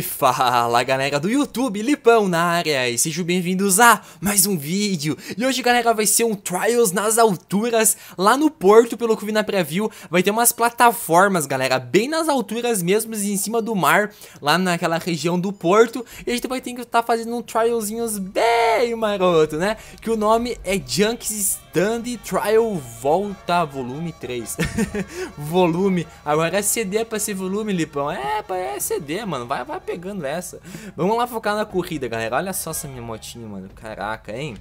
fala galera do YouTube, Lipão na área e sejam bem-vindos a mais um vídeo E hoje galera vai ser um Trials nas alturas lá no Porto, pelo que eu vi na preview Vai ter umas plataformas galera, bem nas alturas mesmo, em cima do mar, lá naquela região do Porto E a gente vai ter que estar tá fazendo um Trialzinhos bem maroto né, que o nome é Junkies Dandy Trial Volta Volume 3. volume. Agora é CD pra ser volume, Lipão. É, é CD, mano. Vai, vai pegando essa. Vamos lá focar na corrida, galera. Olha só essa minha motinha, mano. Caraca, hein?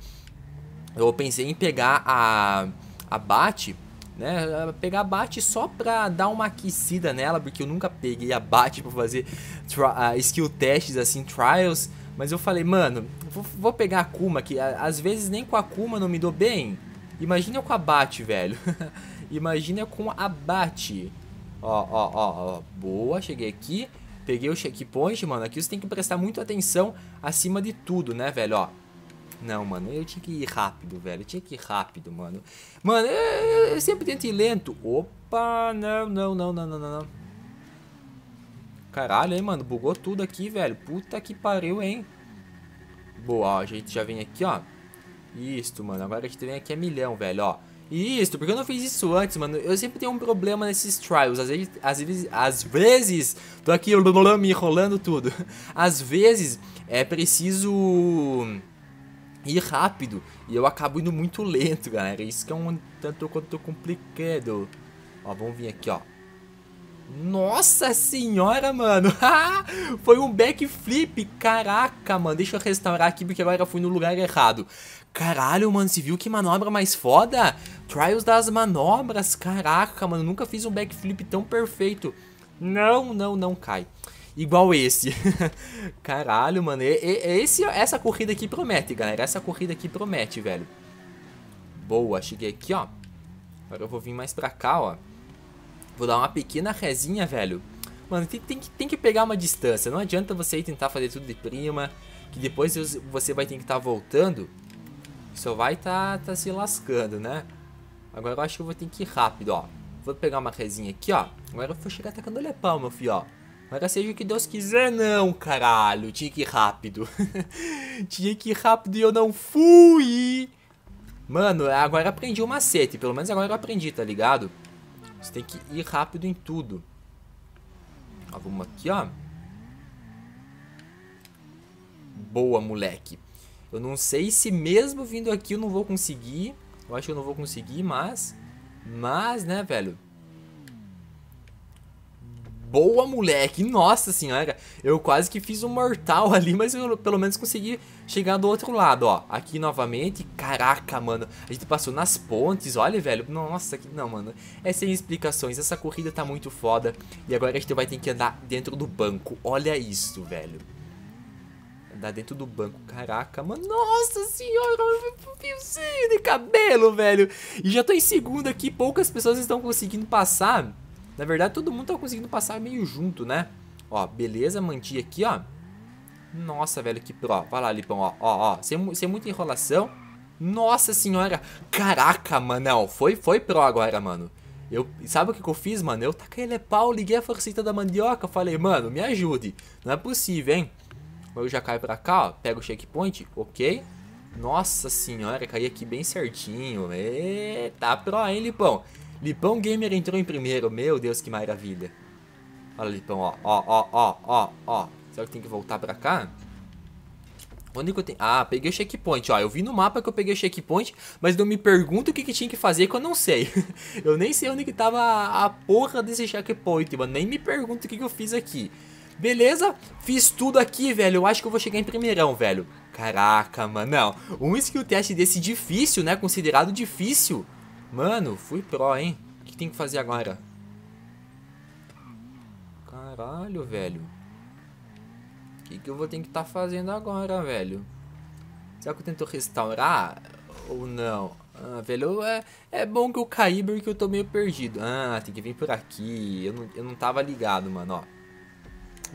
Eu pensei em pegar a, a Bate, né? Pegar a Bate só pra dar uma aquecida nela, porque eu nunca peguei a Bate pra fazer uh, skill testes, assim, trials. Mas eu falei, mano, vou, vou pegar a Kuma, que às vezes nem com a Kuma não me dou bem. Imagina com abate, velho. Imagina com abate. Ó, ó, ó, ó. Boa, cheguei aqui. Peguei o checkpoint, mano. Aqui você tem que prestar muito atenção acima de tudo, né, velho? Ó. Não, mano, eu tinha que ir rápido, velho. Eu tinha que ir rápido, mano. Mano, eu, eu sempre tento ir lento. Opa, não, não, não, não, não, não. Caralho, hein, mano. Bugou tudo aqui, velho. Puta que pariu, hein. Boa, ó. A gente já vem aqui, ó. Isto, mano. Agora que vem aqui é milhão, velho, ó. Isso, porque eu não fiz isso antes, mano. Eu sempre tenho um problema nesses trials. Às vezes, às vezes, às vezes tô aqui me enrolando tudo. Às vezes é preciso ir rápido e eu acabo indo muito lento, galera. Isso que é um tanto quanto complicado. Ó, vamos vir aqui, ó. Nossa senhora, mano. Foi um backflip. Caraca, mano. Deixa eu restaurar aqui porque agora eu fui no lugar errado. Caralho, mano. Você viu que manobra mais foda? Trials das manobras. Caraca, mano. Nunca fiz um backflip tão perfeito. Não, não, não cai. Igual esse. Caralho, mano. Esse, essa corrida aqui promete, galera. Essa corrida aqui promete, velho. Boa. Cheguei aqui, ó. Agora eu vou vir mais pra cá, ó. Vou dar uma pequena resinha, velho. Mano, tem, tem, que, tem que pegar uma distância. Não adianta você ir tentar fazer tudo de prima. Que depois você vai ter que estar tá voltando. Só vai tá, tá se lascando, né? Agora eu acho que eu vou ter que ir rápido, ó. Vou pegar uma resinha aqui, ó. Agora eu vou chegar atacando o lepão, meu filho, ó. Agora seja o que Deus quiser, não, caralho. Tinha que ir rápido. Tinha que ir rápido e eu não fui. Mano, agora aprendi o macete. Pelo menos agora eu aprendi, tá ligado? Você tem que ir rápido em tudo. Ó, vamos aqui, ó. Boa, moleque. Eu não sei se mesmo vindo aqui eu não vou conseguir. Eu acho que eu não vou conseguir, mas... Mas, né, velho? boa, moleque. Nossa senhora, eu quase que fiz um mortal ali, mas eu pelo menos consegui chegar do outro lado, ó. Aqui novamente, caraca, mano. A gente passou nas pontes, olha, velho. Nossa, que não, mano. É sem explicações, essa corrida tá muito foda. E agora a gente vai ter que andar dentro do banco. Olha isso, velho. Andar dentro do banco, caraca, mano. Nossa senhora, um fiozinho de cabelo, velho. E já tô em segundo aqui, poucas pessoas estão conseguindo passar. Na verdade, todo mundo tá conseguindo passar meio junto, né? Ó, beleza, manti aqui, ó. Nossa, velho, que... Ó, vai lá, Lipão, ó, ó, ó. Sem, sem muita enrolação. Nossa senhora. Caraca, mano. Foi, foi pro agora, mano. Eu, sabe o que, que eu fiz, mano? Eu taquei ele pau, liguei a forcita da mandioca, falei, mano, me ajude. Não é possível, hein? Eu já caio pra cá, ó, pego o checkpoint, ok. Nossa senhora, caí aqui bem certinho. Eita, pro, hein, Lipão? Lipão Gamer entrou em primeiro. Meu Deus, que maravilha. Olha, Lipão, ó, ó, ó, ó, ó, ó. Será que tem que voltar pra cá? Onde que eu tenho? Ah, peguei o checkpoint, ó. Eu vi no mapa que eu peguei o checkpoint, mas não me pergunto o que, que tinha que fazer que eu não sei. eu nem sei onde que tava a, a porra desse checkpoint, mano. Nem me pergunto o que, que eu fiz aqui. Beleza? Fiz tudo aqui, velho. Eu acho que eu vou chegar em primeirão, velho. Caraca, mano. Não. Um skill test desse difícil, né? Considerado difícil. Mano, fui pró, hein? O que tem que fazer agora? Caralho, velho. O que, que eu vou ter que estar tá fazendo agora, velho? Será que eu tento restaurar ou não? Ah, velho, é, é bom que eu caí porque eu tô meio perdido. Ah, tem que vir por aqui. Eu não, eu não tava ligado, mano, ó.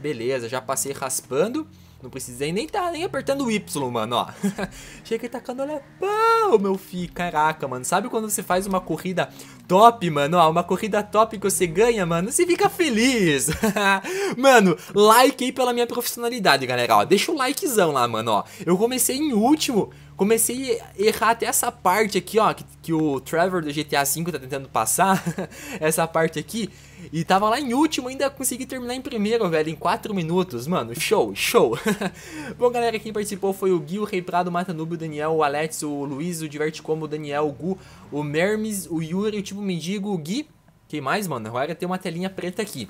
Beleza, já passei raspando. Não precisei nem tá nem apertando o Y, mano, ó. Cheguei tá tacando, olha, pau, meu filho. Caraca, mano. Sabe quando você faz uma corrida top, mano? Ó, uma corrida top que você ganha, mano. Você fica feliz. mano, like aí pela minha profissionalidade, galera. Ó, deixa o likezão lá, mano, ó. Eu comecei em último. Comecei a errar até essa parte aqui, ó, que, que o Trevor do GTA V tá tentando passar. essa parte aqui. E tava lá em último, ainda consegui terminar em primeiro, velho, em 4 minutos. Mano, show, show. Bom, galera, quem participou foi o Gui, o Rei Prado, o Matanube, o Daniel, o Alex, o Luiz, o Diverticomo, o Daniel, o Gu, o Mermes, o Yuri, o Tipo Mendigo, o Gui. Quem mais, mano? Agora tem uma telinha preta aqui.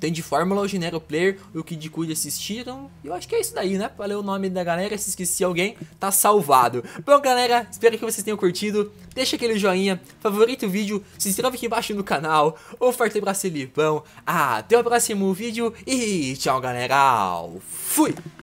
Tem de Fórmula, o Genero Player, o Kid Cudi assistiram. E eu acho que é isso daí, né? Falei o nome da galera, se esqueci alguém, tá salvado. Bom, galera, espero que vocês tenham curtido. Deixa aquele joinha, favorita o vídeo, se inscreve aqui embaixo no canal. Um forte abraço e Até o próximo vídeo e tchau, galera. Fui!